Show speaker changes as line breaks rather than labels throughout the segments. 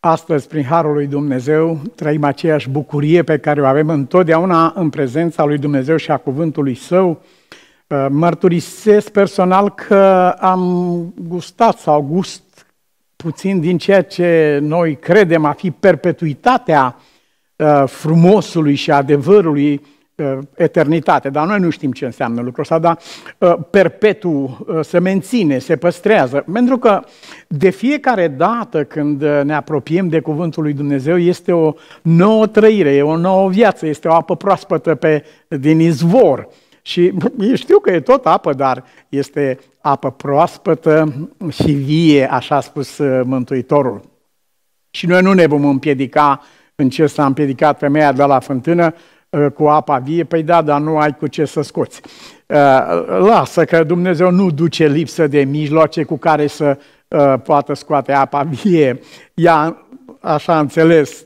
Astăzi, prin Harul lui Dumnezeu, trăim aceeași bucurie pe care o avem întotdeauna în prezența lui Dumnezeu și a cuvântului Său. Uh, mărturisesc personal că am gustat sau gust puțin din ceea ce noi credem a fi perpetuitatea uh, frumosului și adevărului Uh, eternitate, dar noi nu știm ce înseamnă lucrul ăsta, dar uh, perpetu uh, se menține, se păstrează, pentru că de fiecare dată când ne apropiem de cuvântul lui Dumnezeu este o nouă trăire, e o nouă viață, este o apă proaspătă pe, din izvor. Și știu că e tot apă, dar este apă proaspătă și vie, așa a spus Mântuitorul. Și noi nu ne vom împiedica în ce s-a împiedicat femeia de la fântână, Uh, cu apa vie, păi da, dar nu ai cu ce să scoți. Uh, lasă că Dumnezeu nu duce lipsă de mijloace cu care să uh, poată scoate apa vie. Ea așa a înțeles,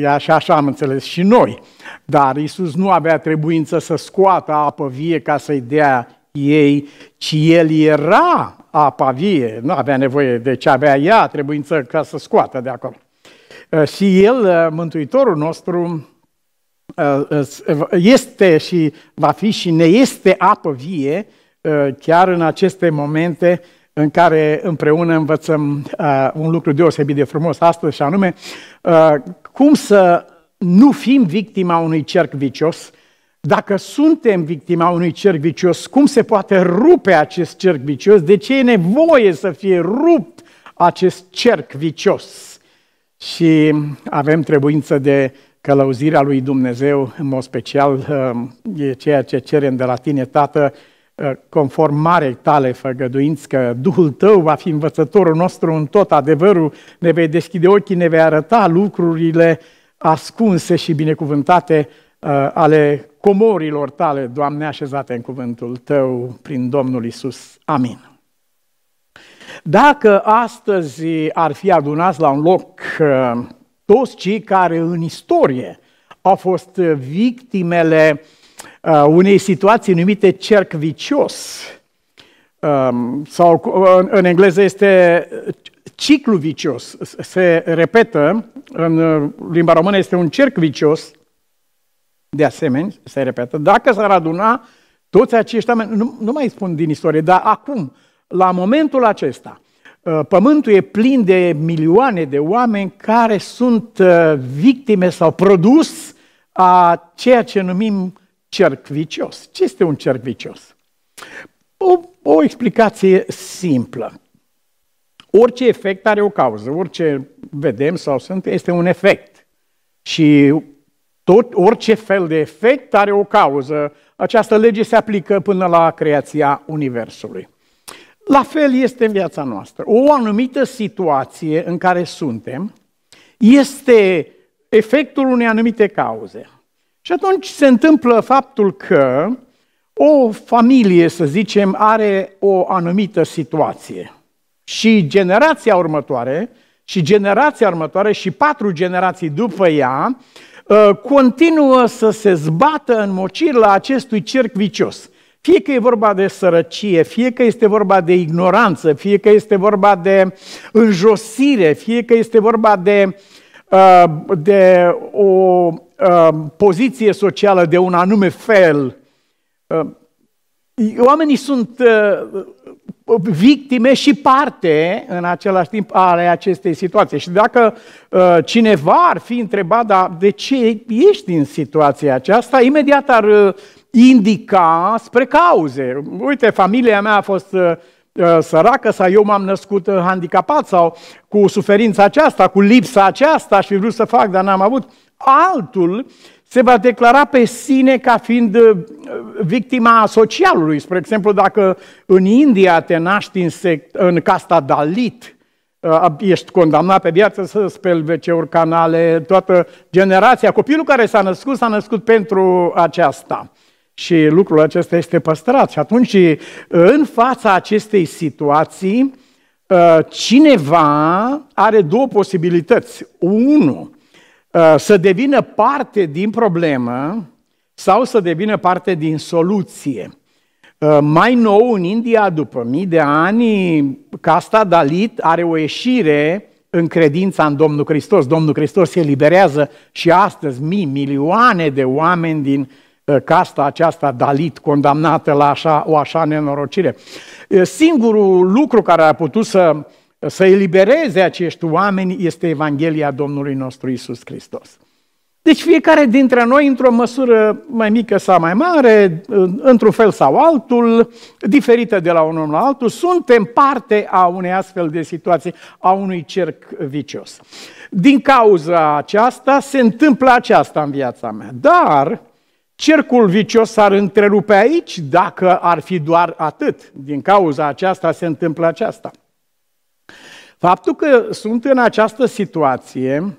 ea și așa am înțeles și noi. Dar Isus nu avea trebuință să scoată apă vie ca să-i dea ei, ci el era apa vie, nu avea nevoie de ce avea ea trebuință ca să scoată de acolo. Și el, Mântuitorul nostru, Uh, uh, este și va fi și ne este apă vie uh, chiar în aceste momente în care împreună învățăm un lucru deosebit de frumos astăzi și anume cum să nu fim victima unui cerc vicios, dacă suntem victima unui cerc vicios, cum se poate rupe acest cerc vicios? De ce e nevoie să fie rupt acest cerc vicios? Și avem trebuință de uh, călăuzirea lui Dumnezeu, în mod special, um, e ceea ce cerem de la tine, Tată, uh, conform mare tale făgăduinți că Duhul tău va fi învățătorul nostru în tot adevărul, ne vei deschide ochii, ne vei arăta lucrurile ascunse și binecuvântate uh, ale comorilor tale, Doamne, așezate în cuvântul tău prin Domnul Isus. Amin. Dacă astăzi ar fi adunați la un loc uh, toți cei care în istorie au fost uh, victimele uh, unei situații numite cerc vicios, um, sau în engleză este uh, ciclu vicios, se repetă, în limba română este un cerc vicios, de asemenea, se repetă, dacă s-ar aduna toți acești oameni, nu, nu mai spun din istorie, dar acum, la momentul acesta, Uh, pământul e plin de milioane de oameni care sunt uh, victime sau produs a ceea ce numim cerc vicios. Ce este un cerc vicios? O, o explicație simplă. Orice efect are o cauză, orice vedem sau sunt, este un efect. Și tot, orice fel de efect are o cauză. Această lege se aplică până la creația Universului. La fel este în viața noastră. O anumită situație în care suntem este efectul unei anumite cauze. Și atunci se întâmplă faptul că o familie, să zicem, are o anumită situație. Și generația următoare, și generația următoare, și patru generații după ea, ă, continuă să se zbată în mocir la acestui cerc vicios. Fie că e vorba de sărăcie, fie că este vorba de ignoranță, fie că este vorba de înjosire, fie că este vorba de, uh, de o uh, poziție socială de un anume fel. Uh, oamenii sunt victime și parte în același timp ale acestei situații. Și dacă cineva ar fi întrebat, dar de ce ești în situația aceasta, imediat ar indica spre cauze. Uite, familia mea a fost uh, uh, săracă sau eu m-am născut uh, handicapat sau cu suferința aceasta, cu lipsa aceasta și vrut să fac, dar n-am avut. Altul se va declara pe sine ca fiind victima socialului. Spre exemplu, dacă în India te naști în, sect, în casta Dalit, ești condamnat pe viață să speli wc canale, toată generația. Copilul care s-a născut, s-a născut pentru aceasta. Și lucrul acesta este păstrat. Și atunci, în fața acestei situații, ă, cineva are două posibilități. Unu, ă, să devină parte din problemă sau să devină parte din soluție. Ă, mai nou, în India, după mii de ani, casta Dalit are o ieșire în credința în Domnul Hristos. Domnul Hristos se eliberează și astăzi mii, milioane de oameni din uh, casta aceasta Dalit, condamnată la așa, o așa nenorocire. Singurul lucru care a putut să, să elibereze acești oameni este Evanghelia Domnului nostru Isus Hristos. Deci fiecare dintre noi, într-o măsură mai mică sau mai mare, într-un fel sau altul, diferită de la unul la altul, suntem parte a unei astfel de situații, a unui cerc vicios. Din cauza aceasta se întâmplă aceasta în viața mea. Dar Cercul vicios s-ar întrerupe aici dacă ar fi doar atât. Din cauza aceasta se întâmplă aceasta. Faptul că sunt în această situație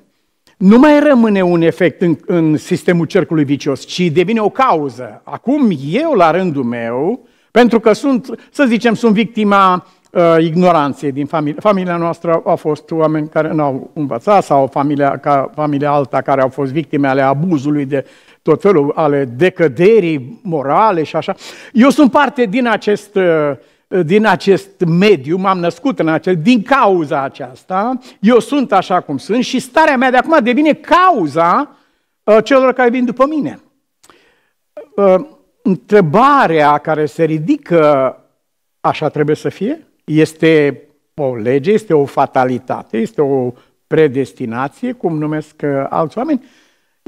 nu mai rămâne un efect în, în sistemul cercului vicios, ci devine o cauză. Acum eu, la rândul meu, pentru că sunt, să zicem, sunt victima uh, ignoranței din familie. Familia noastră a fost oameni care nu au învățat sau familia, ca, familia alta care au fost victime ale abuzului de tot felul ale decăderii morale și așa. Eu sunt parte din acest, uh, din acest mediu, m-am născut în acest, din cauza aceasta, eu sunt așa cum sunt și starea mea de acum devine cauza uh, celor care vin după mine. Uh, întrebarea care se ridică, așa trebuie să fie, este o lege, este o fatalitate, este o predestinație, cum numesc alți oameni,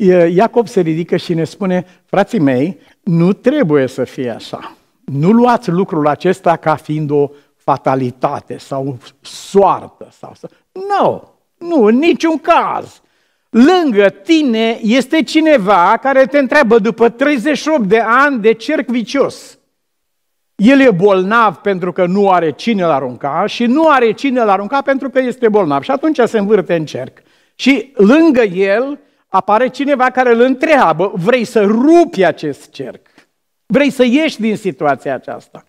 Iacob se ridică și ne spune, frații mei, nu trebuie să fie așa. Nu luați lucrul acesta ca fiind o fatalitate sau soartă. Sau... Nu, nu, în niciun caz. Lângă tine este cineva care te întreabă după 38 de ani de cerc vicios. El e bolnav pentru că nu are cine-l arunca și nu are cine-l arunca pentru că este bolnav. Și atunci se învârte în cerc. Și lângă el apare cineva care îl întreabă, vrei să rupi acest cerc? Vrei să ieși din situația aceasta?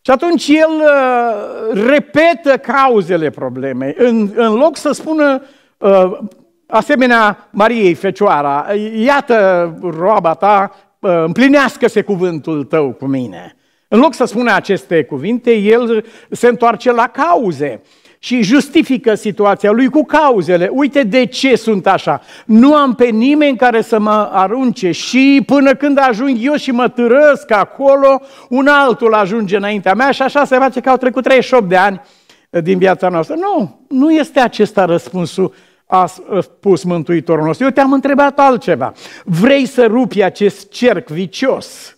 Și atunci el uh, repetă cauzele problemei. În, în loc să spună uh, asemenea Mariei Fecioara, iată roaba ta, uh, împlinească-se cuvântul tău cu mine. În loc să spună aceste cuvinte, el se întoarce la cauze și justifică situația lui cu cauzele. Uite de ce sunt așa. Nu am pe nimeni care să mă arunce și până când ajung eu și mă târăsc acolo, un altul ajunge înaintea mea și așa se face că au trecut 38 de ani din viața noastră. Nu, nu este acesta răspunsul a spus Mântuitorul nostru. Eu te-am întrebat altceva. Vrei să rupi acest cerc vicios?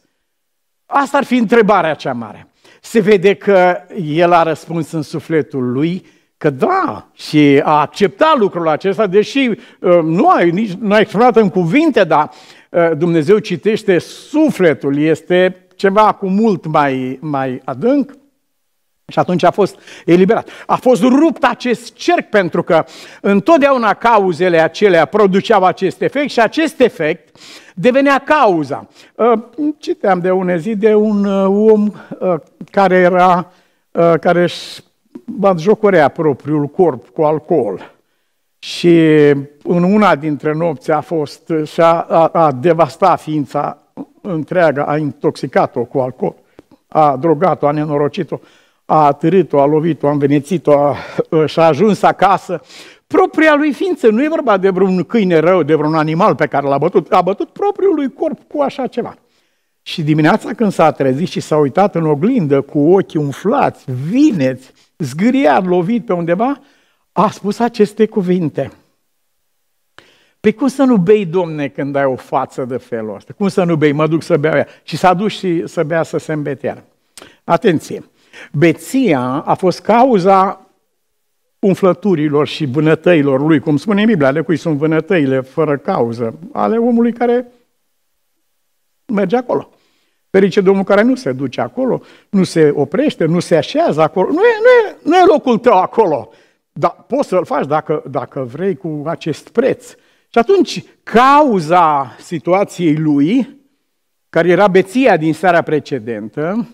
Asta ar fi întrebarea cea mare se vede că el a răspuns în sufletul lui că da, și a acceptat lucrul acesta, deși uh, nu a, nici, nu a exprimat în cuvinte, dar uh, Dumnezeu citește sufletul, este ceva cu mult mai, mai adânc. Și atunci a fost eliberat. A fost rupt acest cerc pentru că întotdeauna cauzele acelea produceau acest efect și acest efect devenea cauza. Ă, citeam de une zi de un ă, om ă, care era, care își jocorea propriul corp cu alcool. Și în una dintre nopți a fost și a, a, a devastat ființa întreagă, a intoxicat-o cu alcool, a drogat-o, a nenorocit-o a atârât-o, a lovit-o, a învenețit-o a, ă, și a ajuns acasă, propria lui ființă. Nu e vorba de vreun câine rău, de vreun animal pe care l-a bătut. A bătut propriul lui corp cu așa ceva. Și dimineața când s-a trezit și s-a uitat în oglindă cu ochii umflați, vineți, zgâriat, lovit pe undeva, a spus aceste cuvinte. Pe păi cum să nu bei, domne, când ai o față de felul ăsta? Cum să nu bei? Mă duc să beau ea. Și s-a dus și să bea să se îmbeteană. Atenție! Beția a fost cauza umflăturilor și vânătăilor lui, cum spune în Biblia, ale cui sunt vânătăile fără cauză, ale omului care merge acolo. Ferice Domnul care nu se duce acolo, nu se oprește, nu se așează acolo. Nu e, nu e, nu e locul tău acolo. Dar poți să-l faci dacă, dacă vrei cu acest preț. Și atunci, cauza situației lui, care era beția din seara precedentă,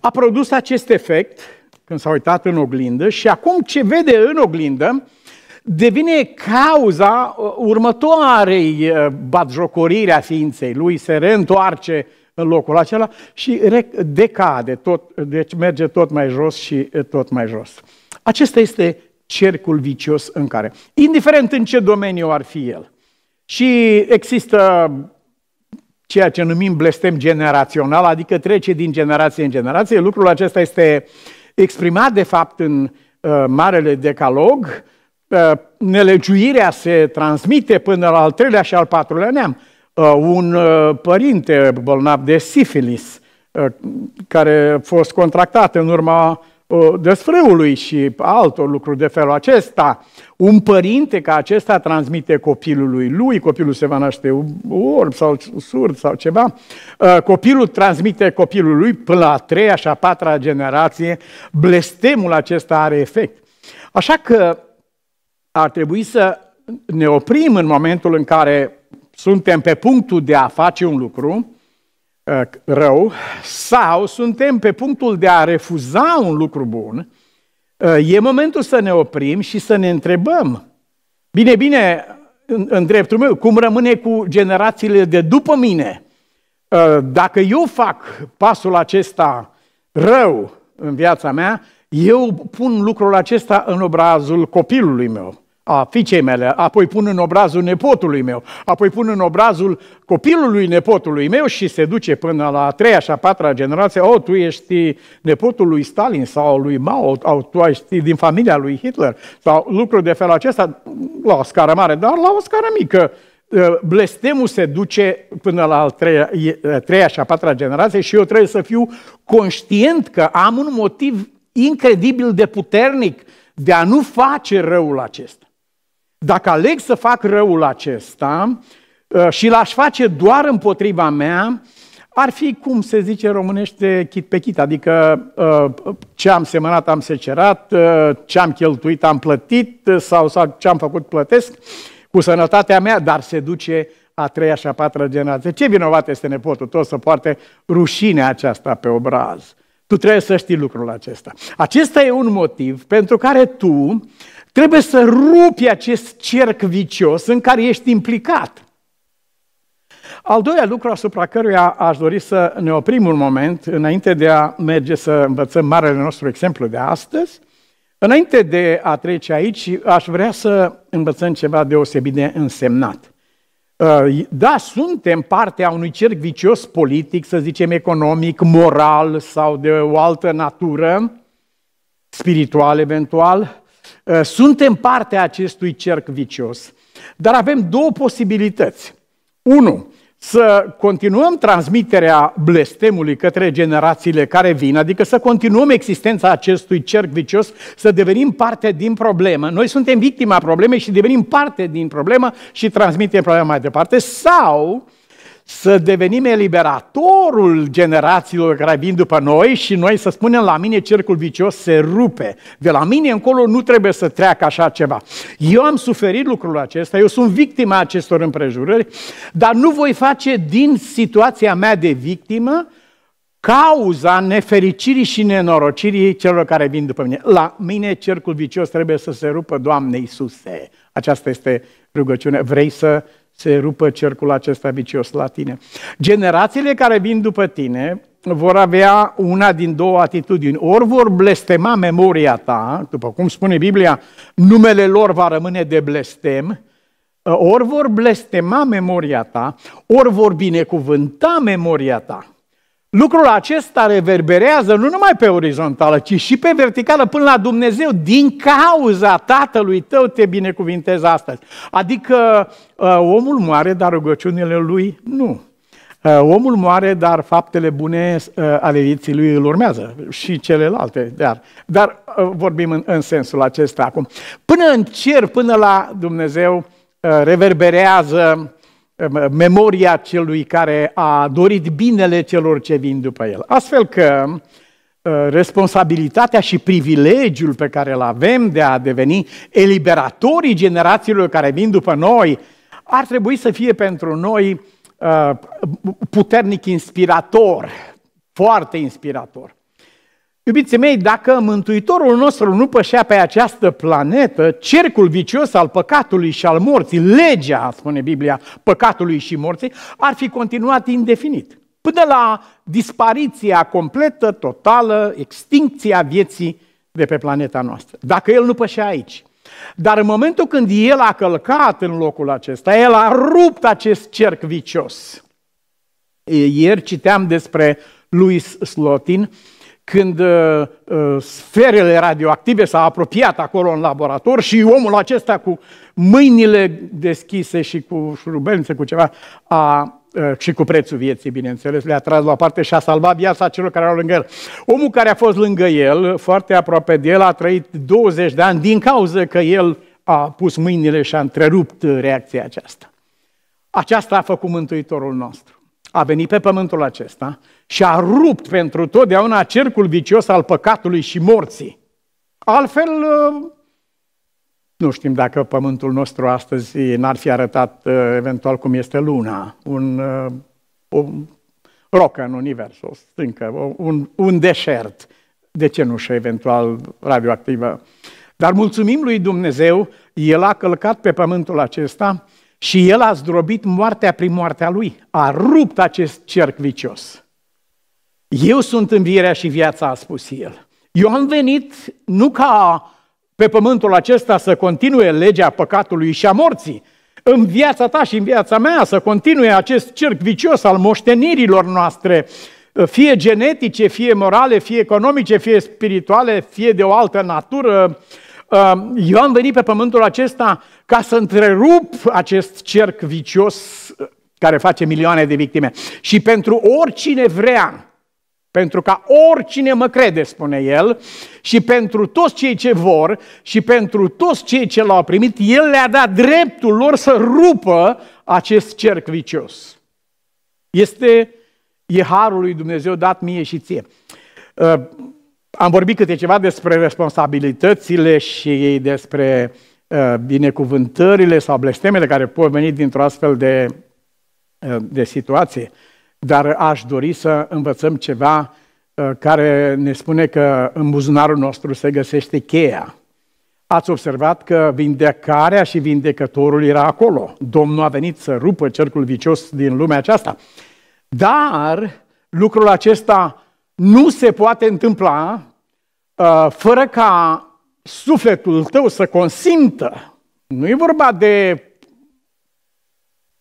a produs acest efect când s-a uitat în oglindă și acum ce vede în oglindă devine cauza uh, următoarei uh, batjocorire a ființei lui, se reîntoarce în locul acela și decade, tot, deci merge tot mai jos și uh, tot mai jos. Acesta este cercul vicios în care, indiferent în ce domeniu ar fi el, și există ceea ce numim blestem generațional, adică trece din generație în generație. Lucrul acesta este exprimat, de fapt, în uh, Marele Decalog. Uh, nelegiuirea se transmite până la al treilea și al patrulea neam. Uh, un uh, părinte bolnav de sifilis, uh, care a fost contractat în urma Uh, desfrâului și altor lucruri de felul acesta. Un părinte ca acesta transmite copilului lui, copilul se va naște orb sau surd sau ceva, uh, copilul transmite copilului până la a treia și a patra generație, blestemul acesta are efect. Așa că ar trebui să ne oprim în momentul în care suntem pe punctul de a face un lucru, Eh, rău sau suntem pe punctul de a refuza un lucru bun, eh, e momentul să ne oprim și să ne întrebăm. Bine, bine, în, în dreptul meu, cum rămâne cu generațiile de după mine? Eh, dacă eu fac pasul acesta rău în viața mea, eu pun lucrul acesta în obrazul copilului meu a fiicei mele, apoi pun în obrazul nepotului meu, apoi pun în obrazul copilului nepotului meu și se duce până la a treia și a patra generație, o, oh, tu ești nepotul lui Stalin sau lui Mao, sau tu ești din familia lui Hitler, sau lucruri de felul acesta, la o scară mare, dar la o scară mică. Ă, blestemul se duce până la a treia, a treia și a patra generație și eu trebuie să fiu conștient că am un motiv incredibil de puternic de a nu face răul acesta dacă aleg să fac răul acesta ă, și l-aș face doar împotriva mea, ar fi, cum se zice românește, chit pe chit, adică ă, ce am semănat am secerat, ă, ce am cheltuit am plătit sau, sau ce am făcut plătesc cu sănătatea mea, dar se duce a treia și a patra generație. Ce vinovat este nepotul tău să poarte rușinea aceasta pe obraz? Tu trebuie să știi lucrul acesta. Acesta e un motiv pentru care tu Trebuie să rupi acest cerc vicios în care ești implicat. Al doilea lucru asupra căruia aș dori să ne oprim un moment, înainte de a merge să învățăm marele nostru exemplu de astăzi, înainte de a trece aici, aș vrea să învățăm ceva deosebit de însemnat. Uh, da, suntem partea unui cerc vicios politic, să zicem economic, moral sau de o altă natură, spiritual eventual, Eh, suntem parte a acestui cerc vicios, dar avem două posibilități. Unu, să continuăm transmiterea blestemului către generațiile care vin, adică să continuăm existența acestui cerc vicios, să devenim parte din problemă. Noi suntem victima problemei și devenim parte din problemă și transmitem problema mai departe. Sau să devenim eliberatorul generațiilor care vin după noi și noi să spunem la mine cercul vicios se rupe. De la mine încolo nu trebuie să treacă așa ceva. Eu am suferit lucrul acesta, eu sunt victima acestor împrejurări, dar nu voi face din situația mea de victimă cauza nefericirii și nenorocirii celor care vin după mine. La mine cercul vicios trebuie să se rupă, Doamne Iisuse. Aceasta este rugăciune. Vrei să se rupă cercul acesta vicios la tine. Generațiile care vin după tine vor avea una din două atitudini. Ori vor blestema memoria ta, după cum spune Biblia, numele lor va rămâne de blestem, ă, ori vor blestema memoria ta, ori vor binecuvânta memoria ta. Lucrul acesta reverberează nu numai pe orizontală, ci și pe verticală până la Dumnezeu. Din cauza Tatălui tău te binecuvintez astăzi. Adică uh, omul moare, dar rugăciunile lui nu. Uh, omul moare, dar faptele bune uh, ale vieții lui îl urmează și celelalte. Dar, dar vorbim în, în sensul acesta acum. Până în cer, până la Dumnezeu, reverberează memoria celui care a dorit binele celor ce vin după el. Astfel că responsabilitatea și privilegiul pe care îl avem de a deveni eliberatorii generațiilor care vin după noi ar trebui să fie pentru noi eh, puternic inspirator, foarte inspirator. Iubiții mei, dacă Mântuitorul nostru nu pășea pe această planetă, cercul vicios al păcatului și al morții, legea, spune Biblia, păcatului și morții, ar fi continuat indefinit. Până la dispariția completă, totală, extincția vieții de pe planeta noastră. Dacă el nu pășea aici. Dar în momentul când el a călcat în locul acesta, el a rupt acest cerc vicios. Ieri citeam despre Louis Slotin, când uh, uh, sferele radioactive s au apropiat acolo în laborator și omul acesta cu mâinile deschise și cu șurubelnițe, cu ceva, a, uh, și cu prețul vieții, bineînțeles, le-a tras la parte și a salvat viața celor care erau lângă el. Omul care a fost lângă el, foarte aproape de el, a trăit 20 de ani din cauza că el a pus mâinile și a întrerupt reacția aceasta. Aceasta a făcut Mântuitorul nostru. A venit pe pământul acesta, și a rupt pentru totdeauna cercul vicios al păcatului și morții. Altfel, uh, nu știm dacă pământul nostru astăzi n-ar fi arătat uh, eventual cum este luna, un, uh, un rocă în univers, o stâncă, un, un deșert, de și eventual radioactivă. Dar mulțumim lui Dumnezeu, El a călcat pe pământul acesta și El a zdrobit moartea prin moartea Lui, a rupt acest cerc vicios. Eu sunt învierea și viața, a spus el. Eu am venit nu ca pe pământul acesta să continue legea păcatului și a morții, în viața ta și în viața mea să continue acest cerc vicios al moștenirilor noastre, fie genetice, fie morale, fie economice, fie spirituale, fie de o altă natură. Uh, eu am venit pe pământul acesta ca să întrerup acest cerc vicios care face milioane de victime. Și pentru oricine vrea pentru ca oricine mă crede, spune el, și pentru toți cei ce vor și pentru toți cei ce l-au primit, el le-a dat dreptul lor să rupă acest cerc vicios. Este e harul lui Dumnezeu dat mie și ție. Uh, am vorbit câte ceva despre responsabilitățile și despre uh, binecuvântările sau blestemele care pot veni dintr-o astfel de, uh, de situație dar aș dori să învățăm ceva uh, care ne spune că în buzunarul nostru se găsește cheia. Ați observat că vindecarea și vindecătorul era acolo. Domnul a venit să rupă cercul vicios din lumea aceasta. Dar lucrul acesta nu se poate întâmpla uh, fără ca sufletul tău să consimtă. Nu e vorba de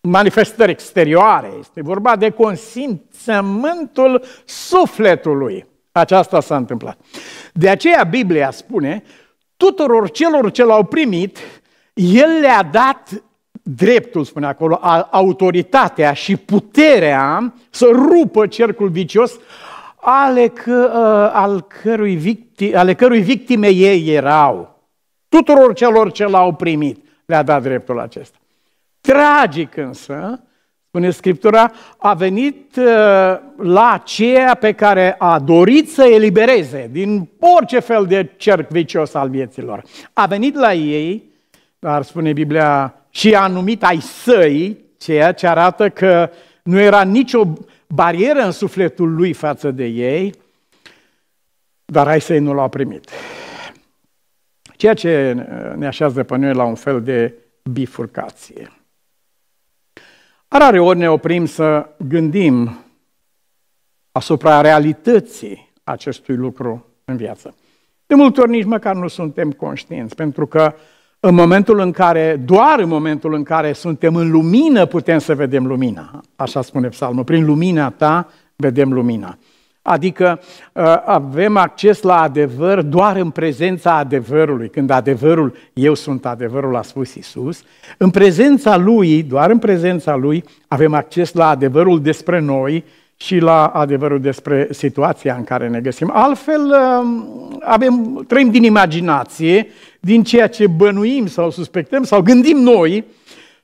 manifestări exterioare, este vorba de consimțământul sufletului. Aceasta s-a întâmplat. De aceea Biblia spune, tuturor celor ce l-au primit, el le-a dat dreptul, spune acolo, autoritatea și puterea să rupă cercul vicios ale, că, ă, al cărui victi, ale cărui victime ei erau. Tuturor celor ce l-au primit le-a dat dreptul acesta. Tragic însă, spune Scriptura, a venit uh, la ceea pe care a dorit să elibereze din orice fel de cerc vicios al vieților. A venit la ei, dar spune Biblia, și a numit ai săi, ceea ce arată că nu era nicio barieră în sufletul lui față de ei, dar ai săi nu l-au primit. Ceea ce ne așează pe noi la un fel de bifurcație. Rare ori ne oprim să gândim asupra realității acestui lucru în viață. De multe ori nici măcar nu suntem conștienți, pentru că în momentul în care, doar în momentul în care suntem în lumină, putem să vedem lumina. Așa spune psalmul, prin lumina ta vedem lumina. Adică uh, avem acces la adevăr doar în prezența adevărului, când adevărul, eu sunt adevărul, a spus Isus, în prezența Lui, doar în prezența Lui, avem acces la adevărul despre noi și la adevărul despre situația în care ne găsim. Altfel, um, avem, trăim din imaginație, din ceea ce bănuim sau suspectăm sau gândim noi,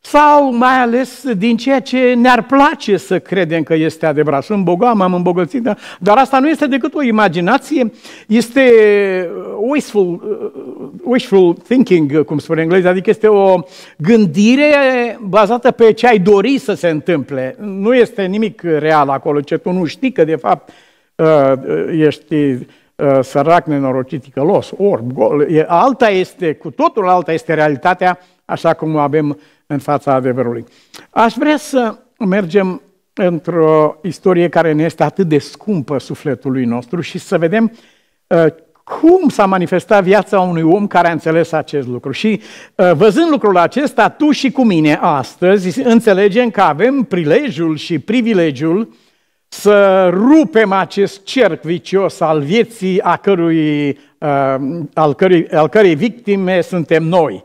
sau mai ales din ceea ce ne-ar place să credem că este adevărat. Sunt bogat, m-am îmbogățit, dar asta nu este decât o imaginație, este uh, wishful, uh, uh, wishful thinking, cum spune engleză, adică este o gândire bazată pe ce ai dori să se întâmple. Nu este nimic real acolo, ce tu nu știi că de fapt ești sărac, nenorocit, călos, orb, gol. Alta este, cu totul alta este realitatea așa cum o avem în fața adevărului. Aș vrea să mergem într-o istorie care ne este atât de scumpă sufletului nostru și să vedem uh, cum s-a manifestat viața unui om care a înțeles acest lucru. Și uh, văzând lucrul acesta, tu și cu mine astăzi înțelegem că avem prilejul și privilegiul să rupem acest cerc vicios al vieții a cărui, uh, al, cărui, al victime suntem noi.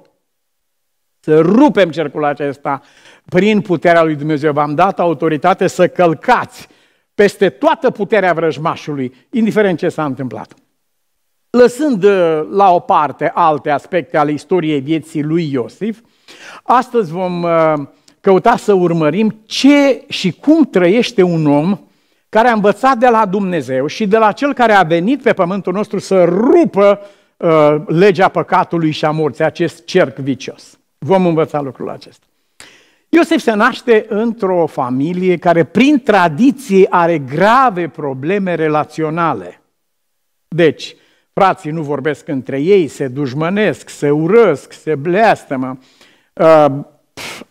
Să rupem cercul acesta prin puterea lui Dumnezeu. V-am dat autoritate să călcați peste toată puterea vrăjmașului, indiferent ce s-a întâmplat. Lăsând uh, la o parte alte aspecte ale istoriei vieții lui Iosif, astăzi vom uh, căuta să urmărim ce și cum trăiește un om care a învățat de la Dumnezeu și de la cel care a venit pe pământul nostru să rupă uh, legea păcatului și a morții, acest cerc vicios. Vom învăța lucrul acesta. Iosef se naște într-o familie care, prin tradiție, are grave probleme relaționale. Deci, frații nu vorbesc între ei, se dușmănesc, se urăsc, se bleastămă. Uh,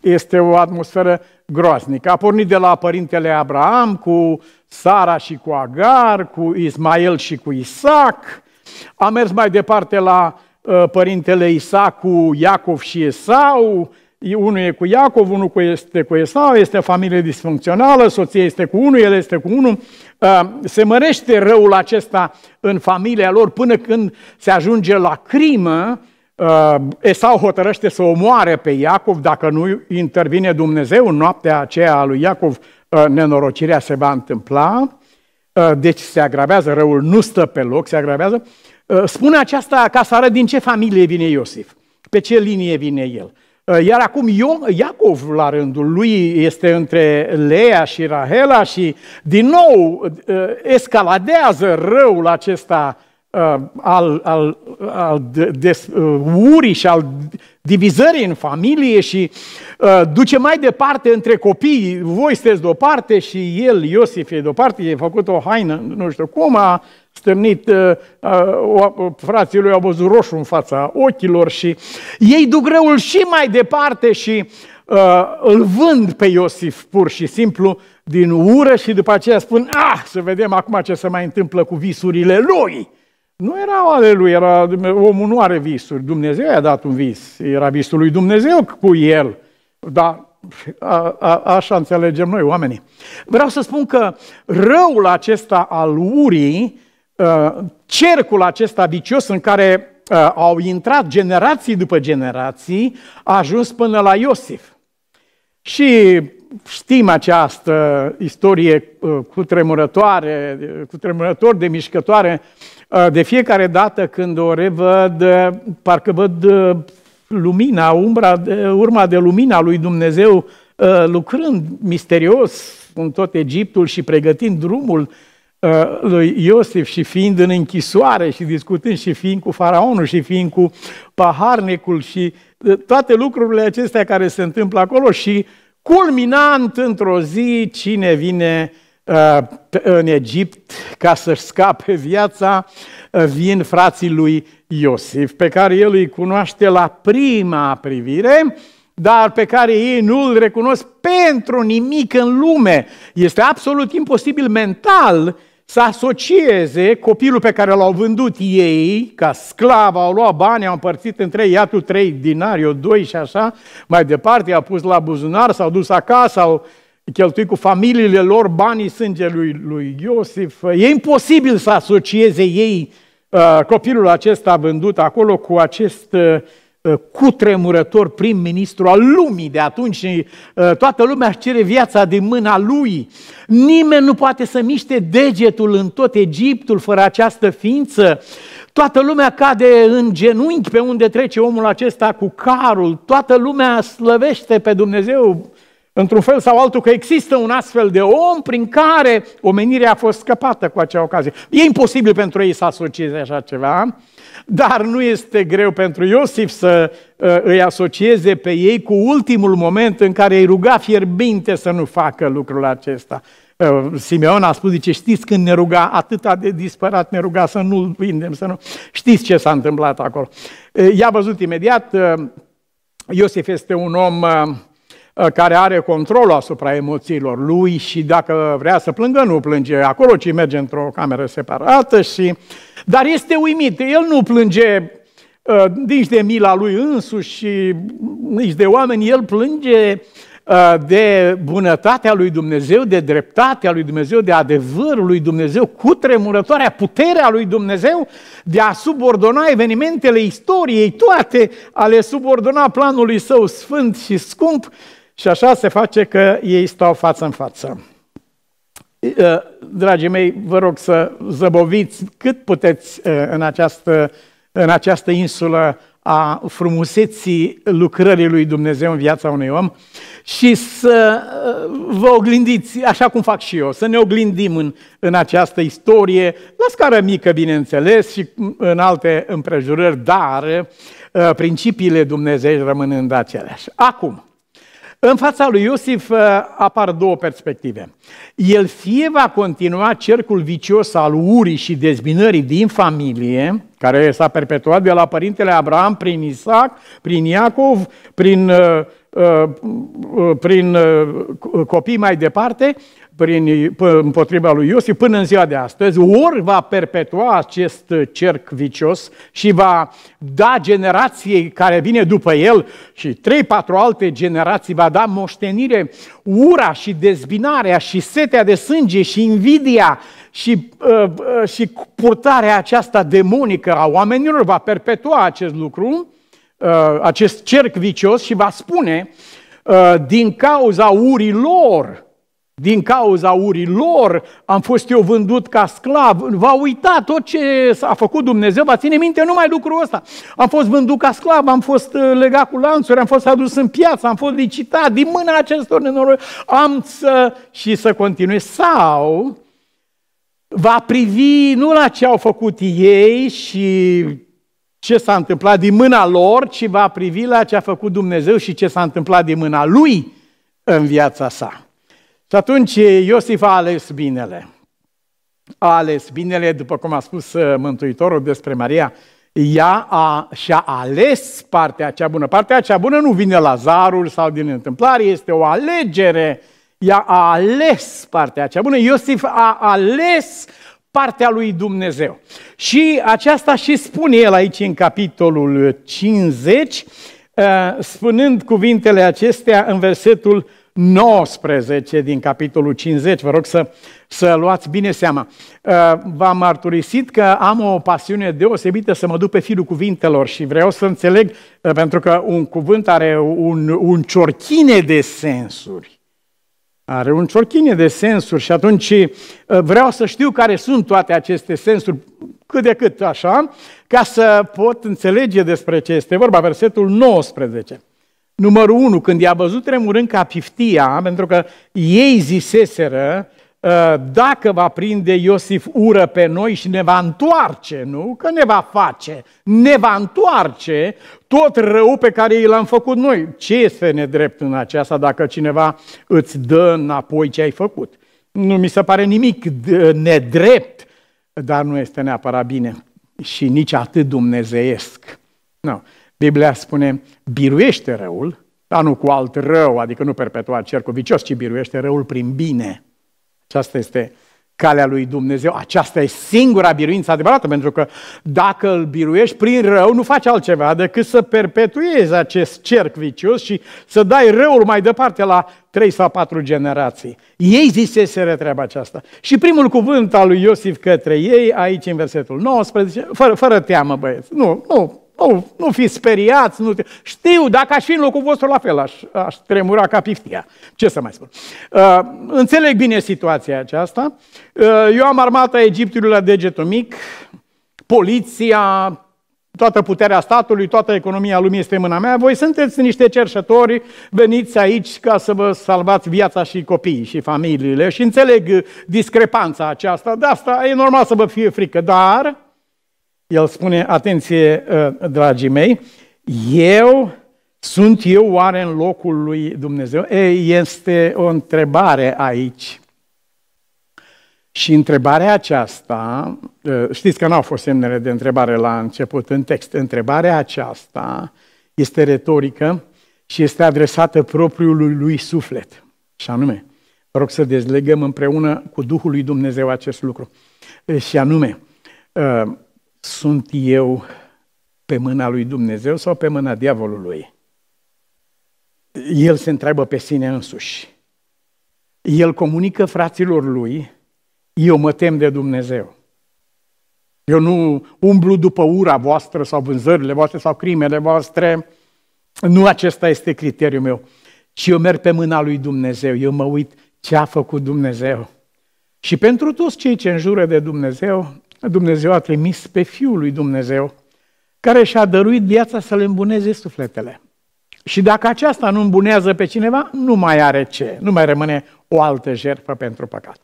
este o atmosferă groaznică. A pornit de la părintele Abraham cu Sara și cu Agar, cu Ismael și cu Isaac. A mers mai departe la Uh, părintele Isaac cu Iacov și Esau, unul e cu Iacov, unul este cu Esau, este o familie disfuncțională, soția este cu unul, el este cu unul. Uh, se mărește răul acesta în familia lor până când se ajunge la crimă. Uh, Esau hotărăște să omoare pe Iacov, dacă nu intervine Dumnezeu în noaptea aceea a lui Iacov, nenorocirea se va întâmpla. Deci se agravează, răul nu stă pe loc, se agravează. Uh, spune aceasta ca să arăt din ce familie vine Iosif, pe ce linie vine el. Uh, iar acum Iacov, la rândul lui, este între Lea și Rahela și din nou uh, escaladează răul acesta al, al, al des, urii și al divizării în familie și uh, duce mai departe între copii, voi sunteți deoparte parte și el, Iosif, e de o parte, e făcut o haină, nu știu cum, a stârnit, uh, uh, uh, frații lui au văzut roșu în fața ochilor și ei duc răul și mai departe și uh, îl vând pe Iosif pur și simplu din ură și după aceea spun, ah, să vedem acum ce se mai întâmplă cu visurile lui. Nu era ale lui, era, omul nu are visuri, Dumnezeu i-a dat un vis, era visul lui Dumnezeu cu el, dar a, a, așa înțelegem noi oamenii. Vreau să spun că răul acesta al urii Uh, cercul acesta vicios în care uh, au intrat generații după generații, a ajuns până la Iosif. Și știm această istorie uh, cu tremurătoare, cu tremurător de mișcătoare. De fiecare dată când o revăd, parcă văd lumina, umbra, urma de lumina lui Dumnezeu lucrând misterios în tot Egiptul și pregătind drumul uh, Uh, lui Iosif și fiind în închisoare și discutând și fiind cu faraonul și fiind cu paharnicul și uh, toate lucrurile acestea care se întâmplă acolo și culminant într-o zi cine vine uh, în Egipt ca să-și scape viața, vin frații lui Iosif, pe care el îi cunoaște la prima privire, dar pe care ei nu îl recunosc pentru nimic în lume. Este absolut imposibil mental să asocieze copilul pe care l-au vândut ei, ca sclav, au luat bani, au împărțit între ei, iatul trei dinari, o doi și așa, mai departe, i-a pus la buzunar, s-au dus acasă, au cheltuit cu familiile lor banii sângelui lui Iosif. E imposibil să asocieze ei uh, copilul acesta vândut acolo cu acest uh, Uh, cutremurător prim-ministru al lumii de atunci și uh, toată lumea își cere viața din mâna lui. Nimeni nu poate să miște degetul în tot Egiptul fără această ființă. Toată lumea cade în genunchi pe unde trece omul acesta cu carul. Toată lumea slăvește pe Dumnezeu într-un fel sau altul că există un astfel de om prin care omenirea a fost scăpată cu acea ocazie. E imposibil pentru ei să asocieze așa ceva, dar nu este greu pentru Iosif să uh, îi asocieze pe ei cu ultimul moment în care îi ruga fierbinte să nu facă lucrul acesta. Ă, Simeon a spus, zice, știți când ne ruga atâta de disperat, ne ruga să nu-l vindem, să nu... Știți ce s-a întâmplat acolo. Ă, i-a văzut imediat, Iosif este un om Uh, care are controlul asupra emoțiilor lui și dacă vrea să plângă, nu plânge acolo, ci merge într-o cameră separată. Și... Dar este uimit, el nu plânge uh, nici de mila lui însuși și nici de oameni, el plânge uh, de bunătatea lui Dumnezeu, de dreptatea lui Dumnezeu, de adevărul lui Dumnezeu, cu tremurătoarea puterea lui Dumnezeu de a subordona evenimentele istoriei, toate, ale subordona planului său sfânt și scump și așa se face că ei stau față în față. Uh, dragii mei, vă rog să zăboviți cât puteți uh, în această, în această insulă a frumuseții lucrării lui Dumnezeu în viața unui om și să uh, vă oglindiți, așa cum fac și eu, să ne oglindim în, în această istorie, la scară mică, bineînțeles, și în alte împrejurări, dar principiile Dumnezei rămânând aceleași. Acum, în fața lui Iosif uh, apar două perspective. El fie va continua cercul vicios al urii și dezbinării din familie, care s-a perpetuat de la părintele Abraham prin Isaac, prin Iacov, prin, uh, uh, prin copii mai departe, prin, împotriva lui Iosif până în ziua de astăzi, ori va perpetua acest cerc vicios și va da generației care vine după el și trei, patru alte generații va da moștenire ura și dezbinarea și setea de sânge și invidia și, și purtarea aceasta demonică a oamenilor va perpetua acest lucru, ă, acest cerc vicios și va spune ă, din cauza urii lor, din cauza urii lor am fost eu vândut ca sclav. Va uita tot ce a făcut Dumnezeu, va ține minte numai lucrul ăsta. Am fost vândut ca sclav, am fost uh, legat cu lanțuri, am fost adus în piață, am fost licitat din mâna acestor nenoroi. Am să și să continue. Sau va privi nu la ce au făcut ei și ce s-a întâmplat din mâna lor, ci va privi la ce a făcut Dumnezeu și ce s-a întâmplat din mâna lui în viața sa. Și atunci Iosif a ales binele. A ales binele, după cum a spus uh, Mântuitorul despre Maria, ea a, și-a ales partea cea bună. Partea cea bună nu vine la zarul sau din întâmplare, este o alegere. Ea a ales partea cea bună. Iosif a ales partea lui Dumnezeu. Și aceasta și spune el aici în capitolul 50, uh, spunând cuvintele acestea în versetul 19 din capitolul 50. Vă rog să, să luați bine seama. Uh, v-am mărturisit că am o pasiune deosebită să mă duc pe firul cuvintelor și vreau să înțeleg, uh, pentru că un cuvânt are un, un ciorchine de sensuri. Are un ciorchine de sensuri și atunci uh, vreau să știu care sunt toate aceste sensuri, cât de cât așa, ca să pot înțelege despre ce este vorba. Versetul 19. Numărul unu, când i-a văzut tremurând ca piftia, pentru că ei ziseseră, ă, dacă va prinde Iosif ură pe noi și ne va întoarce, nu? Că ne va face, ne va întoarce tot rău pe care i l-am făcut noi. Ce este nedrept în aceasta dacă cineva îți dă înapoi ce ai făcut? Nu mi se pare nimic nedrept, dar nu este neapărat bine și nici atât dumnezeiesc. Nu. No. Biblia spune, biruiește răul, dar nu cu alt rău, adică nu perpetua cercul vicios, ci biruiește răul prin bine. Aceasta este calea lui Dumnezeu. Aceasta e singura biruință adevărată, pentru că dacă îl biruiești prin rău, nu faci altceva decât să perpetuezi acest cerc vicios și să dai răul mai departe la trei sau patru generații. Ei ziseseră treaba aceasta. Și primul cuvânt al lui Iosif către ei, aici în versetul 19, fără, fără teamă, băieți, nu, nu, nu, nu fi speriați, nu... știu, dacă aș fi în locul vostru, la fel, aș, aș tremura ca piftia. Ce să mai spun? Uh, înțeleg bine situația aceasta. Uh, eu am armata Egiptului la degetul mic, poliția, toată puterea statului, toată economia lumii este în mâna mea, voi sunteți niște cerșători, veniți aici ca să vă salvați viața și copiii și familiile și înțeleg uh, discrepanța aceasta, de asta e normal să vă fie frică, dar el spune, atenție, ă, dragii mei, eu sunt eu oare în locul lui Dumnezeu? Ei, este o întrebare aici. Și întrebarea aceasta, ă, știți că nu au fost semnele de întrebare la început în text, întrebarea aceasta este retorică și este adresată propriului lui suflet. Și anume, rog să dezlegăm împreună cu Duhul lui Dumnezeu acest lucru. Și anume, ă, sunt eu pe mâna lui Dumnezeu sau pe mâna diavolului? El se întreabă pe sine însuși. El comunică fraților lui, eu mă tem de Dumnezeu. Eu nu umblu după ura voastră sau vânzările voastre sau crimele voastre. Nu acesta este criteriul meu, ci eu merg pe mâna lui Dumnezeu. Eu mă uit ce a făcut Dumnezeu. Și pentru toți cei ce înjură de Dumnezeu, Dumnezeu a trimis pe Fiul lui Dumnezeu, care și-a dăruit viața să le îmbuneze sufletele. Și dacă aceasta nu îmbunează pe cineva, nu mai are ce, nu mai rămâne o altă jertfă pentru păcat.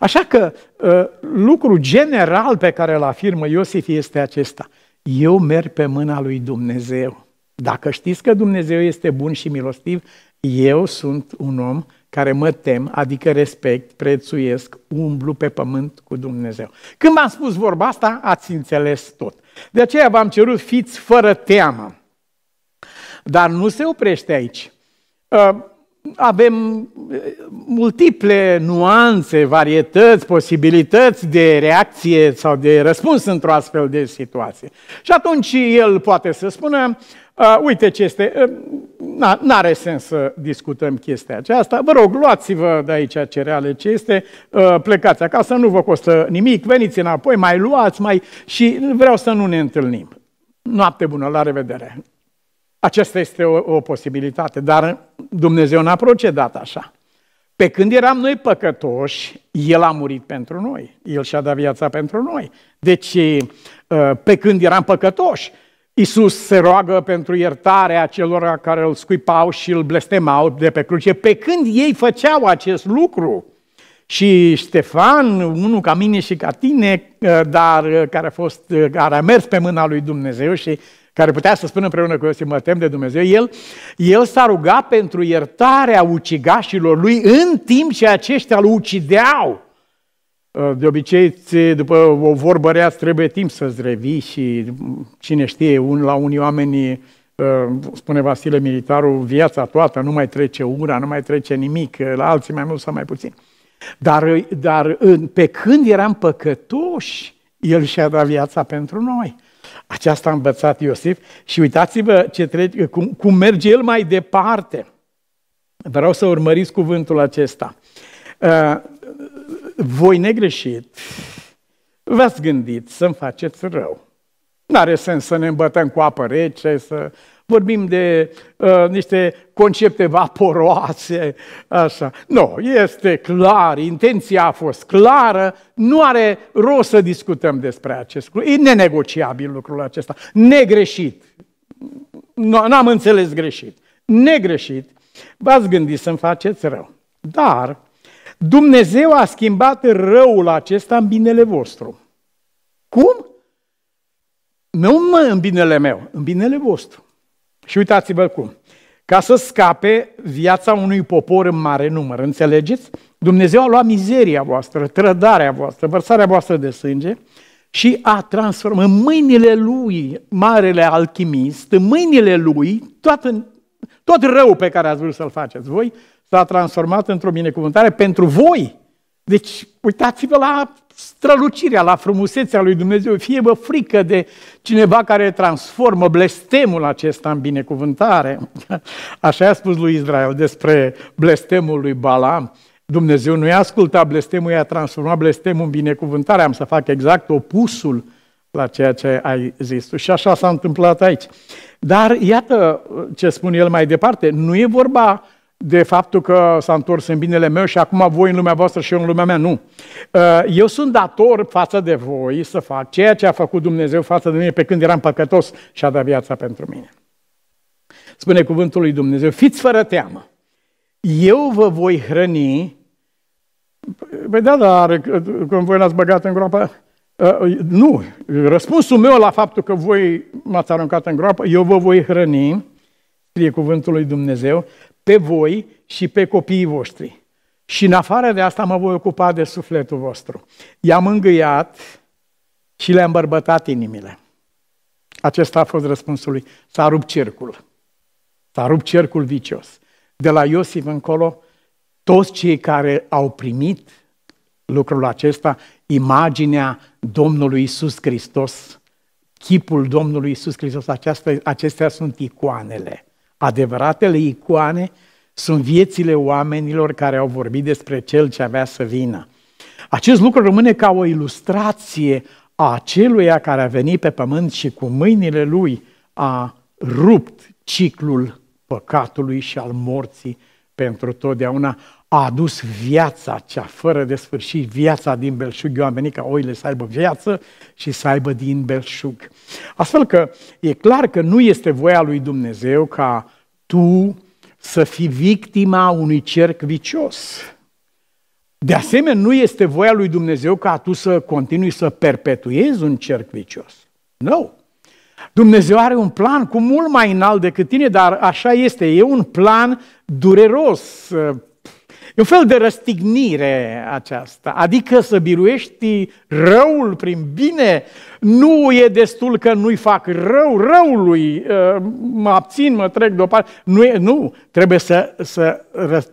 Așa că ă, lucru general pe care îl afirmă Iosif este acesta. Eu merg pe mâna lui Dumnezeu. Dacă știți că Dumnezeu este bun și milostiv, eu sunt un om care mă tem, adică respect, prețuiesc, umblu pe pământ cu Dumnezeu. Când v-am spus vorba asta, ați înțeles tot. De aceea v-am cerut, fiți fără teamă. Dar nu se oprește aici. Ă, avem ă, multiple nuanțe, varietăți, posibilități de reacție sau de răspuns într-o astfel de situație. Și atunci el poate să spună, Uh, uite ce este, uh, n-are sens să discutăm chestia aceasta. Vă rog, luați-vă de aici cereale ce este, uh, plecați acasă, nu vă costă nimic, veniți înapoi, mai luați, mai... și vreau să nu ne întâlnim. Noapte bună, la revedere! Aceasta este o, o posibilitate, dar Dumnezeu n-a procedat așa. Pe când eram noi păcătoși, El a murit pentru noi, El și-a dat viața pentru noi. Deci, pe când eram păcătoși, Isus se roagă pentru iertarea celor care îl scuipau și îl blestemau de pe cruce, pe când ei făceau acest lucru. Și Ștefan, unul ca mine și ca tine, ă, dar ă, care a, fost, ă, care a mers pe mâna lui Dumnezeu și care putea să spună împreună cu Iosif, mă tem de Dumnezeu, el, el s-a rugat pentru iertarea ucigașilor lui în timp ce aceștia îl ucideau. Uh, de obicei, după o vorbă rea, trebuie timp să-ți revii și cine știe, un, la unii oameni, uh, spune Vasile Militarul, viața toată, nu mai trece ura, nu mai trece nimic, uh, la alții mai mult sau mai puțin. Dar, dar pe când eram păcătoși, el și-a dat viața pentru noi. Aceasta a învățat Iosif și uitați-vă ce trece, cum, cum merge el mai departe. Vreau să urmăriți cuvântul acesta voi negreșit v-ați gândit să-mi faceți rău. N-are sens să ne îmbătăm cu apă rece, să vorbim de uh, niște concepte vaporoase, așa. Nu, este clar, intenția a fost clară, nu are rost să discutăm despre acest lucru. E nenegociabil lucrul acesta, negreșit. N-am înțeles greșit. Negreșit, v-ați gândit să-mi faceți rău. Dar Dumnezeu a schimbat răul acesta în binele vostru. Cum? Nu mă, în binele meu, în binele vostru. Și uitați-vă cum. Ca să scape viața unui popor în mare număr, înțelegeți? Dumnezeu a luat mizeria voastră, trădarea voastră, vărsarea voastră de sânge și a transformat în mâinile lui, marele alchimist, în mâinile lui, toată, tot răul pe care ați vrut să-l faceți voi, s-a transformat într-o binecuvântare pentru voi. Deci uitați-vă la strălucirea, la frumusețea lui Dumnezeu. Fie vă frică de cineva care transformă blestemul acesta în binecuvântare. Așa a spus lui Israel despre blestemul lui Balaam. Dumnezeu nu i-a ascultat blestemul, i-a transformat blestemul în binecuvântare. Am să fac exact opusul la ceea ce ai zis tu. Și așa s-a întâmplat aici. Dar iată ce spune el mai departe. Nu e vorba de faptul că s-a întors în binele meu și acum voi în lumea voastră și eu în lumea mea. Nu. Uh, eu sunt dator față de voi să fac ceea ce a făcut Dumnezeu față de mine pe când eram păcătos și a dat viața pentru mine. Spune cuvântul lui Dumnezeu, fiți fără teamă. Eu vă voi hrăni. Păi da, dar când voi l-ați băgat în groapă, uh, nu, răspunsul meu la faptul că voi m-ați aruncat în groapă, eu vă voi hrăni, scrie cuvântul lui Dumnezeu, pe voi și pe copiii voștri. Și în afară de asta mă voi ocupa de sufletul vostru. I-am îngâiat și le-am bărbătat inimile. Acesta a fost răspunsul lui. S-a rupt cercul. S-a rupt cercul vicios. De la Iosif încolo, toți cei care au primit lucrul acesta, imaginea Domnului Isus Hristos, chipul Domnului Isus Hristos, acestea, acestea sunt icoanele Adevăratele icoane sunt viețile oamenilor care au vorbit despre cel ce avea să vină. Acest lucru rămâne ca o ilustrație a aceluia care a venit pe pământ și cu mâinile lui a rupt ciclul păcatului și al morții pentru totdeauna a adus viața cea fără de sfârșit, viața din belșug. Eu am venit ca oile să aibă viață și să aibă din belșug. Astfel că e clar că nu este voia lui Dumnezeu ca tu să fii victima unui cerc vicios. De asemenea, nu este voia lui Dumnezeu ca tu să continui să perpetuezi un cerc vicios. Nu. No. Dumnezeu are un plan cu mult mai înalt decât tine, dar așa este. E un plan dureros, E un fel de răstignire aceasta, adică să biruiești răul prin bine, nu e destul că nu-i fac rău răului, ă, mă abțin, mă trec deoparte, nu, e, nu trebuie să, să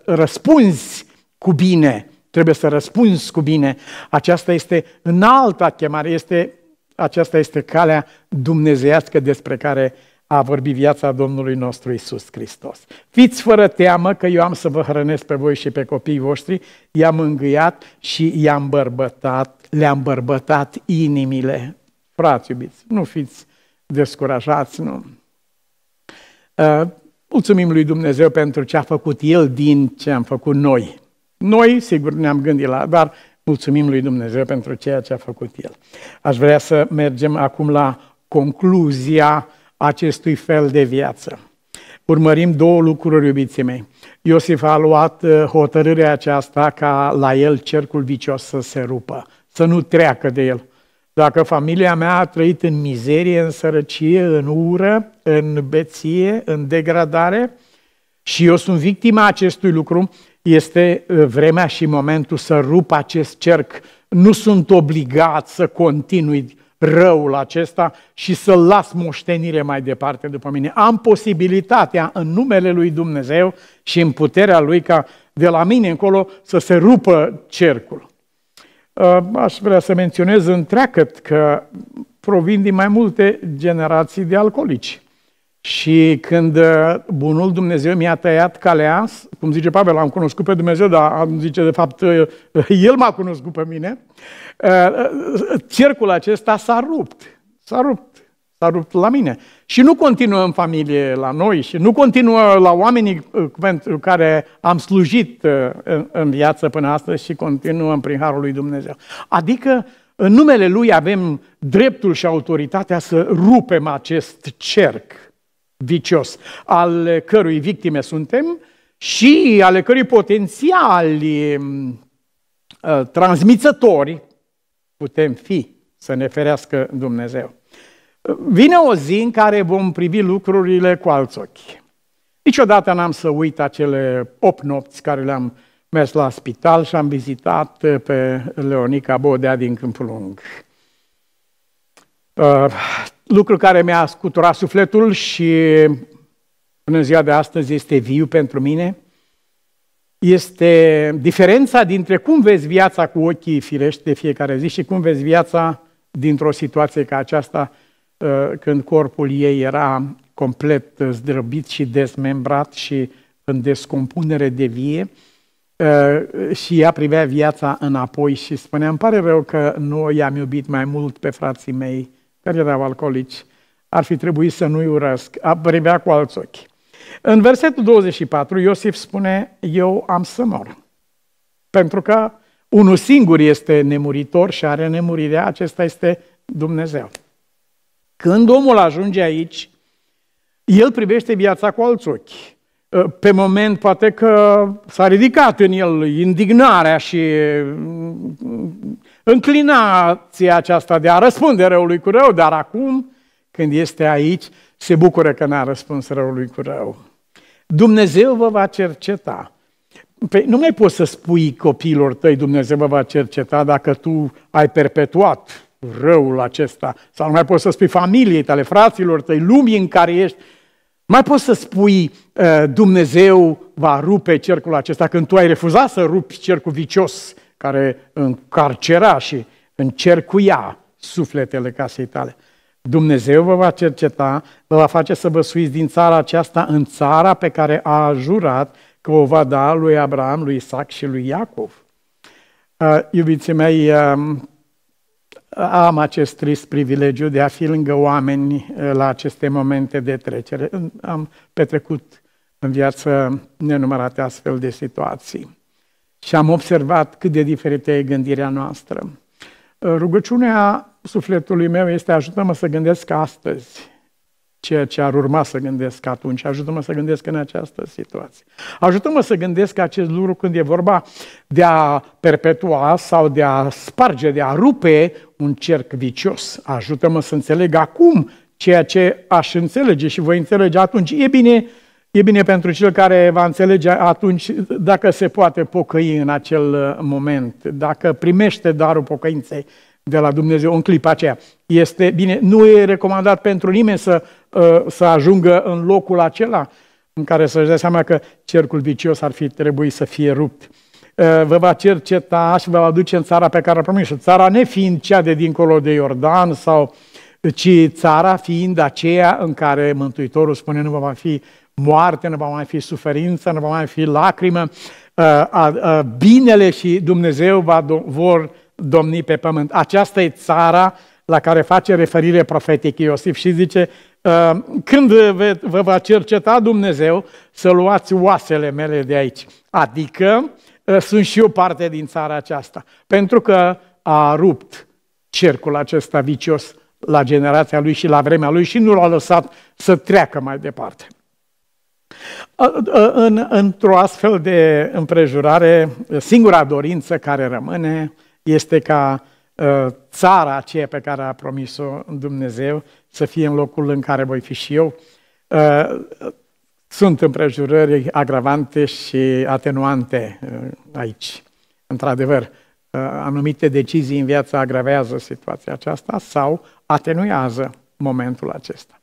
răspunzi cu bine, trebuie să răspunzi cu bine. Aceasta este alta chemare, este, aceasta este calea dumnezeiască despre care a vorbi viața Domnului nostru Isus Hristos. Fiți fără teamă că eu am să vă hrănesc pe voi și pe copiii voștri, i-am îngâiat și i-am bărbătat, le-am bărbătat inimile. Frați iubiți, nu fiți descurajați, nu. Uh, mulțumim lui Dumnezeu pentru ce a făcut El din ce am făcut noi. Noi, sigur, ne-am gândit la, dar mulțumim lui Dumnezeu pentru ceea ce a făcut El. Aș vrea să mergem acum la concluzia acestui fel de viață. Urmărim două lucruri, iubiții mei. Iosif a luat uh, hotărârea aceasta ca la el cercul vicios să se rupă, să nu treacă de el. Dacă familia mea a trăit în mizerie, în sărăcie, în ură, în beție, în degradare și eu sunt victima acestui lucru, este uh, vremea și momentul să rup acest cerc. Nu sunt obligat să continui răul acesta și să-l las moștenire mai departe după mine. Am posibilitatea în numele lui Dumnezeu și în puterea lui ca de la mine încolo să se rupă cercul. Uh, aș vrea să menționez întreagăt că provin din mai multe generații de alcoolici. Și când uh, bunul Dumnezeu mi-a tăiat calea, cum zice Pavel, am cunoscut pe Dumnezeu, dar am zice, de fapt, uh, El m-a cunoscut pe mine, uh, cercul acesta s-a rupt. S-a rupt. S-a rupt la mine. Și nu continuă în familie la noi și nu continuă la oamenii pentru care am slujit în viață până astăzi și continuăm prin Harul lui Dumnezeu. Adică în numele Lui avem dreptul și autoritatea să rupem acest cerc vicios, al cărui victime suntem și ale cărui potențiali mm, ă, transmițători putem fi, să ne ferească Dumnezeu. Vine o zi în care vom privi lucrurile cu alți ochi. Niciodată n-am să uit acele 8 nopți care le-am mers la spital și am vizitat ă, pe Leonica Bodea din Câmpul Lung. Ă, lucru care mi-a scuturat sufletul și până în ziua de astăzi este viu pentru mine, este diferența dintre cum vezi viața cu ochii firești de fiecare zi și cum vezi viața dintr-o situație ca aceasta, uh, când corpul ei era complet zdrăbit și dezmembrat și în descompunere de vie, uh, și ea privea viața înapoi și spunea, îmi pare rău că nu i-am iubit mai mult pe frații mei care erau alcoolici, ar fi trebuit să nu-i urăsc, privea cu alți ochi. În versetul 24, Iosif spune, eu am să mor. Pentru că unul singur este nemuritor și are nemurirea, acesta este Dumnezeu. Când omul ajunge aici, el privește viața cu alți ochi. Pe moment poate că s-a ridicat în el indignarea și înclinația aceasta de a răspunde răului cu rău, dar acum, când este aici, se bucură că n-a răspuns răului cu rău. Dumnezeu vă va cerceta. Păi nu mai poți să spui copiilor tăi Dumnezeu vă va cerceta dacă tu ai perpetuat răul acesta. Sau nu mai poți să spui familiei tale, fraților tăi, lumii în care ești. Mai poți să spui uh, Dumnezeu va rupe cercul acesta când tu ai refuzat să rupi cercul vicios care încarcera și încercuia sufletele casei tale. Dumnezeu vă va cerceta, vă va face să vă suiți din țara aceasta în țara pe care a jurat că o va da lui Abraham, lui Isaac și lui Iacov. Uh, iubiții mei, um, am acest trist privilegiu de a fi lângă oameni uh, la aceste momente de trecere. Am petrecut în viață nenumărate astfel de situații și am observat cât de diferită e gândirea noastră. Rugăciunea sufletului meu este ajută-mă să gândesc astăzi ceea ce ar urma să gândesc atunci. Ajută-mă să gândesc în această situație. Ajută-mă să gândesc acest lucru când e vorba de a perpetua sau de a sparge, de a rupe un cerc vicios. Ajută-mă să înțeleg acum ceea ce aș înțelege și voi înțelege atunci. E bine, E bine pentru cel care va înțelege atunci dacă se poate pocăi în acel uh, moment, dacă primește darul pocăinței de la Dumnezeu în clipa aceea. Este bine, nu e recomandat pentru nimeni să, uh, să ajungă în locul acela în care să-și dea seama că cercul vicios ar fi trebuit să fie rupt. Uh, vă va cerceta și vă va duce în țara pe care a promis. Țara nefiind cea de dincolo de Iordan sau ci țara fiind aceea în care Mântuitorul spune nu vă va fi uh, moarte, nu va mai fi suferință, nu va mai fi lacrimă, uh, binele și Dumnezeu va, vor domni pe pământ. Aceasta e țara la care face referire profetic Iosif și zice, uh, când vă va cerceta Dumnezeu să luați oasele mele de aici. Adică uh, sunt și eu parte din țara aceasta, pentru că a rupt cercul acesta vicios la generația lui și la vremea lui și nu l-a lăsat să treacă mai departe. În, într-o astfel de împrejurare, singura dorință care rămâne este ca ă, țara aceea pe care a promis-o Dumnezeu să fie în locul în care voi fi și eu. Ă, sunt împrejurări agravante și atenuante ă, aici. Într-adevăr, anumite decizii în viață agravează situația aceasta sau atenuează momentul acesta.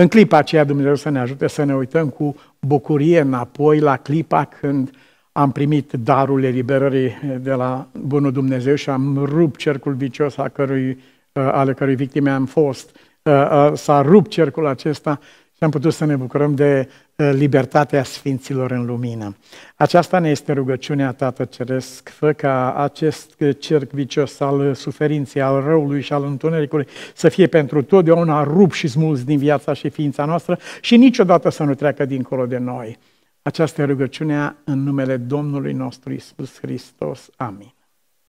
În clipa aceea Dumnezeu să ne ajute să ne uităm cu bucurie înapoi la clipa când am primit darul eliberării de la Bunul Dumnezeu și am rupt cercul vicios a cărui, uh, ale cărui victime am fost. Uh, uh, s-a rupt cercul acesta și am putut să ne bucurăm de Eh, libertatea Sfinților în lumină. Aceasta ne este rugăciunea Tată Ceresc, fă ca acest cerc vicios al suferinței, al răului și al întunericului să fie pentru totdeauna rup și smuls din viața și ființa noastră și niciodată să nu treacă dincolo de noi. Această rugăciunea în numele Domnului nostru Isus Hristos. Amin.